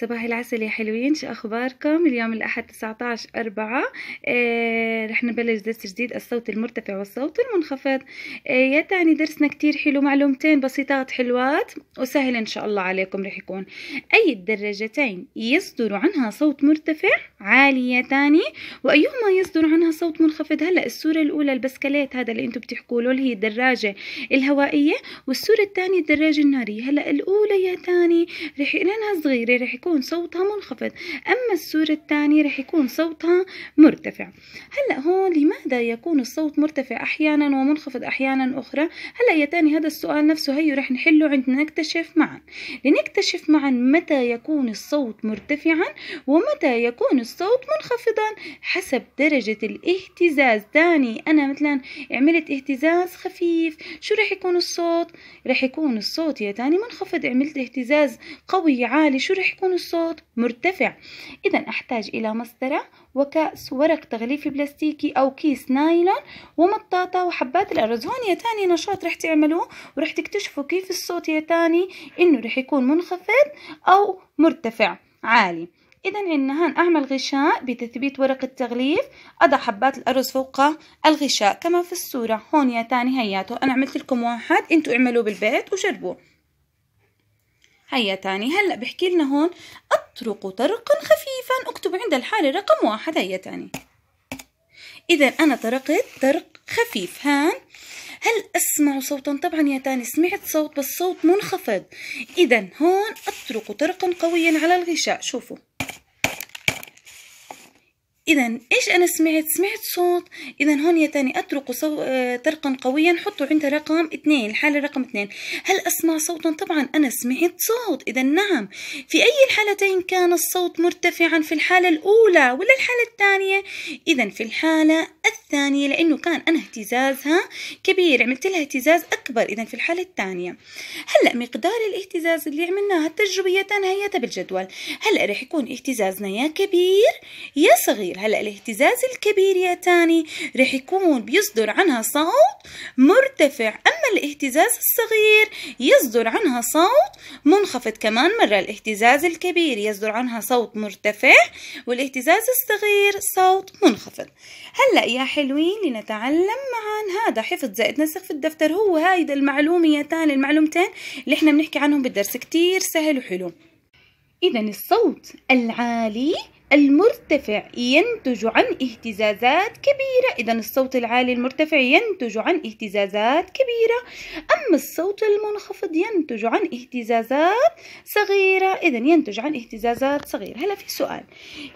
صباح العسل يا حلوين شو اخباركم اليوم الاحد 19 أربعة آه رح نبلش درس جديد الصوت المرتفع والصوت المنخفض آه يا تاني درسنا كتير حلو معلومتين بسيطات حلوات وسهل ان شاء الله عليكم رح يكون اي الدرجتين يصدر عنها صوت مرتفع عالي يا تاني وايهما يصدر عنها صوت منخفض هلا الصوره الاولى البسكليت هذا اللي انتم بتحكوا له اللي هي الدراجه الهوائيه والصوره الثانيه الدراجه الناريه هلا الاولى يا تاني رح لانها صغيره رح يكون يكون صوتها منخفض أما السورة الثانية رح يكون صوتها مرتفع هلأ هون لماذا يكون الصوت مرتفع أحيانا ومنخفض أحيانا أخرى هلأ يا تاني هذا السؤال نفسه هيو رح نحله عندنا نكتشف معا لنكتشف معا متى يكون الصوت مرتفعا ومتى يكون الصوت منخفضا حسب درجة الاهتزاز تاني أنا مثلا عملت اهتزاز خفيف شو رح يكون الصوت رح يكون الصوت يا تاني منخفض عملت اهتزاز قوي عالي شو رح يكون الصوت مرتفع إذا أحتاج إلى مسطرة وكأس ورق تغليف بلاستيكي أو كيس نايلون ومطاطة وحبات الأرز هون يا تاني نشاط رح تعملوه ورح تكتشفوا كيف الصوت يا تاني إنه رح يكون منخفض أو مرتفع عالي إذا عندنا هان أعمل غشاء بتثبيت ورق التغليف أضع حبات الأرز فوق الغشاء كما في الصورة هون يا تاني هياته أنا عملت لكم واحد أنتوا اعملوه بالبيت وجربوه هيا تاني هلأ بحكي لنا هون أطرق طرقا خفيفا أكتب عند الحالة رقم واحد هيا تاني إذا أنا طرقت طرق خفيف هان هل أسمع صوتا طبعا يا تاني سمعت صوت بس صوت منخفض إذا هون أطرق طرقا قويا على الغشاء شوفوا اذا ايش انا سمعت سمعت صوت اذا هون يا تاني اترك صو... آه، طرقا قويا حطوا عند رقم اثنين الحالة رقم اثنين هل اسمع صوتا طبعا انا سمعت صوت اذا نعم في اي الحالتين كان الصوت مرتفعا في الحالة الاولى ولا الحالة الثانية اذا في الحالة الثانية لانه كان انا اهتزازها كبير عملت لها اهتزاز اكبر اذا في الحالة الثانية هلا مقدار الاهتزاز اللي عملناها التجربية هي بالجدول هلا رح يكون اهتزازنا يا كبير يا صغير الكبير هلا الاهتزاز الكبير يا تاني رح يكون بيصدر عنها صوت مرتفع أما الاهتزاز الصغير يصدر عنها صوت منخفض كمان مرة الاهتزاز الكبير يصدر عنها صوت مرتفع والاهتزاز الصغير صوت منخفض هلا يا حلوين لنتعلم معا هذا حفظ زائد نسخ في الدفتر هو هيدا المعلومة يا تاني المعلومتين اللي احنا بنحكي عنهم بالدرس كتير سهل وحلو إذا الصوت العالي المرتفع ينتج عن اهتزازات كبيرة إذا الصوت العالي المرتفع ينتج عن اهتزازات كبيرة أما الصوت المنخفض ينتج عن اهتزازات صغيرة إذا ينتج عن اهتزازات صغيرة هلا في سؤال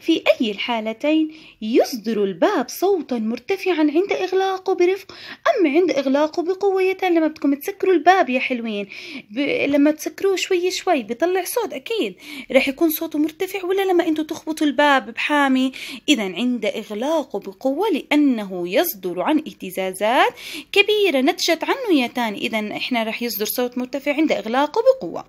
في أي الحالتين يصدر الباب صوتا مرتفعا عند إغلاقه برفق أم عند إغلاقه بقوة لما بدكم تسكروا الباب يا حلوين ب... لما تسكروه شوي شوي بيطلع صوت أكيد رح يكون صوته مرتفع ولا لما أنتوا تخبطوا الباب باب بحامي إذا عند إغلاقه بقوة لأنه يصدر عن اهتزازات كبيرة نتجت يا تاني إذا إحنا رح يصدر صوت مرتفع عند إغلاقه بقوة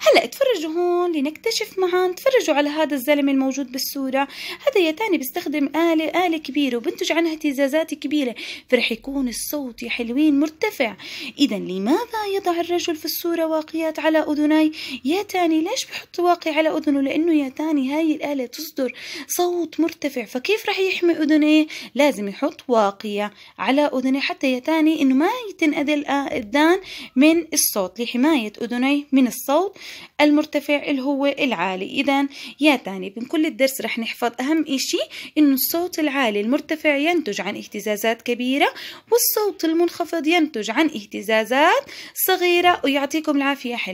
هلأ اتفرجوا هون لنكتشف معا تفرجوا على هذا الزلمة الموجود بالصورة هذا تاني بيستخدم آلة آلة كبيرة وبنتج عنها اهتزازات كبيرة فرح يكون الصوت يا حلوين مرتفع إذا لماذا يضع الرجل في الصورة واقيات على أذني يا تاني ليش بحط واقي على أذنه لأنه يا تاني هاي الآلة تصدر صوت مرتفع فكيف رح يحمي أذنيه لازم يحط واقية على أذنيه حتى يتاني إنه ما يتنأذى الأذان من الصوت لحماية أذنيه من الصوت المرتفع اللي هو العالي إذا يا تاني من كل الدرس رح نحفظ أهم إشي إنه الصوت العالي المرتفع ينتج عن اهتزازات كبيرة والصوت المنخفض ينتج عن اهتزازات صغيرة ويعطيكم العافية حلو